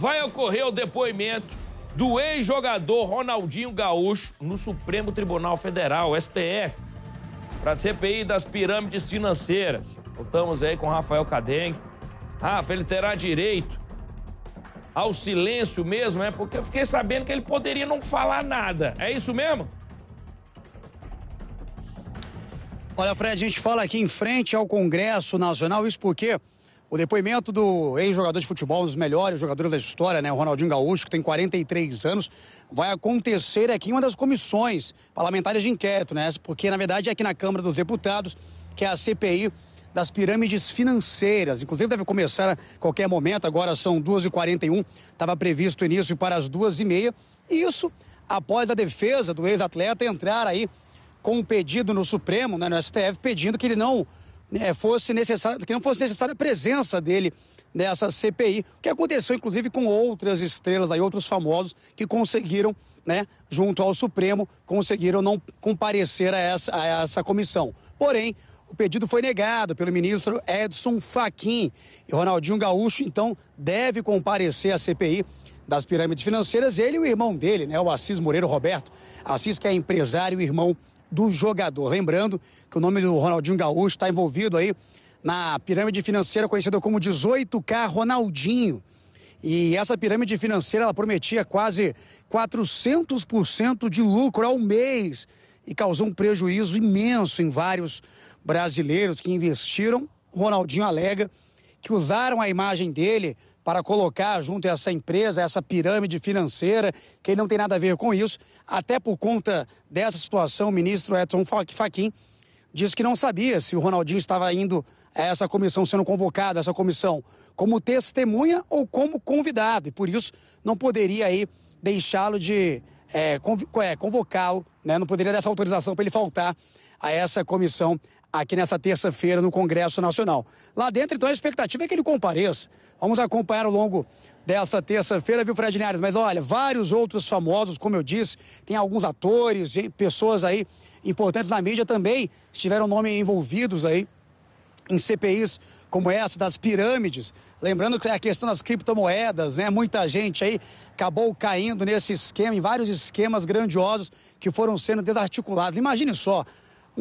vai ocorrer o depoimento do ex-jogador Ronaldinho Gaúcho no Supremo Tribunal Federal, STF, para a CPI das pirâmides financeiras. Voltamos aí com Rafael Cadengue. Rafa, ele terá direito ao silêncio mesmo, é? Porque eu fiquei sabendo que ele poderia não falar nada. É isso mesmo? Olha, Fred, a gente fala aqui em frente ao Congresso Nacional, isso porque o depoimento do ex-jogador de futebol, um dos melhores jogadores da história, né, o Ronaldinho Gaúcho, que tem 43 anos, vai acontecer aqui em uma das comissões parlamentares de inquérito, né? Porque, na verdade, é aqui na Câmara dos Deputados, que é a CPI das pirâmides financeiras. Inclusive, deve começar a qualquer momento, agora são 2h41, estava previsto o início para as 2h30. Isso após a defesa do ex-atleta entrar aí com um pedido no Supremo, né, no STF, pedindo que ele não né, fosse necessário, que não fosse necessária a presença dele nessa CPI, o que aconteceu inclusive com outras estrelas aí, outros famosos que conseguiram, né, junto ao Supremo, conseguiram não comparecer a essa, a essa comissão. Porém, o pedido foi negado pelo ministro Edson Fachin. E Ronaldinho Gaúcho, então, deve comparecer à CPI das pirâmides financeiras, ele e o irmão dele, né, o Assis Moreira Roberto. Assis, que é empresário e irmão do jogador. Lembrando que o nome do Ronaldinho Gaúcho está envolvido aí na pirâmide financeira conhecida como 18K Ronaldinho. E essa pirâmide financeira ela prometia quase 400% de lucro ao mês e causou um prejuízo imenso em vários brasileiros que investiram. Ronaldinho alega que usaram a imagem dele para colocar junto a essa empresa, essa pirâmide financeira, que não tem nada a ver com isso. Até por conta dessa situação, o ministro Edson Fachin disse que não sabia se o Ronaldinho estava indo a essa comissão, sendo convocado a essa comissão, como testemunha ou como convidado. E por isso não poderia aí deixá-lo de é, convocá-lo, né? não poderia dar essa autorização para ele faltar a essa comissão aqui nessa terça-feira no Congresso Nacional. Lá dentro, então, a expectativa é que ele compareça. Vamos acompanhar ao longo dessa terça-feira, viu, Fred Linhares? Mas olha, vários outros famosos, como eu disse, tem alguns atores, pessoas aí importantes na mídia também, tiveram nome envolvidos aí em CPIs como essa das pirâmides. Lembrando que a questão das criptomoedas, né? Muita gente aí acabou caindo nesse esquema, em vários esquemas grandiosos que foram sendo desarticulados. Imagine só,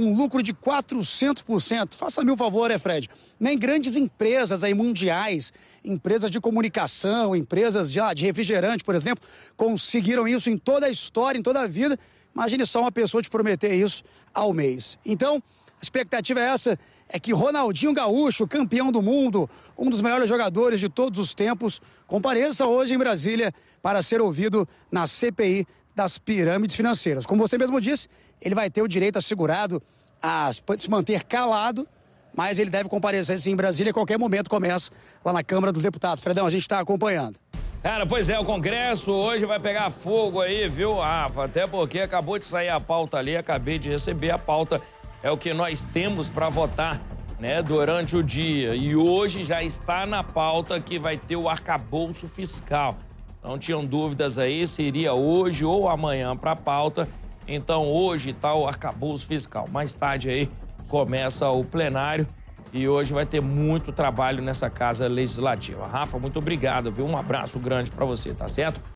um lucro de 400%. Faça-me o favor, é Fred. Nem grandes empresas aí mundiais, empresas de comunicação, empresas de, de refrigerante, por exemplo, conseguiram isso em toda a história, em toda a vida. Imagine só uma pessoa te prometer isso ao mês. Então, a expectativa é essa é que Ronaldinho Gaúcho, campeão do mundo, um dos melhores jogadores de todos os tempos, compareça hoje em Brasília para ser ouvido na CPI das pirâmides financeiras. Como você mesmo disse, ele vai ter o direito assegurado a se manter calado, mas ele deve comparecer sim em Brasília. A qualquer momento começa lá na Câmara dos Deputados. Fredão, a gente está acompanhando. Cara, pois é, o Congresso hoje vai pegar fogo aí, viu, Rafa? Até porque acabou de sair a pauta ali, acabei de receber a pauta. É o que nós temos para votar, né, durante o dia. E hoje já está na pauta que vai ter o arcabouço fiscal. Então tinham dúvidas aí se iria hoje ou amanhã para a pauta. Então hoje está o arcabouço fiscal. Mais tarde aí começa o plenário e hoje vai ter muito trabalho nessa casa legislativa. Rafa, muito obrigado, viu? Um abraço grande para você, tá certo?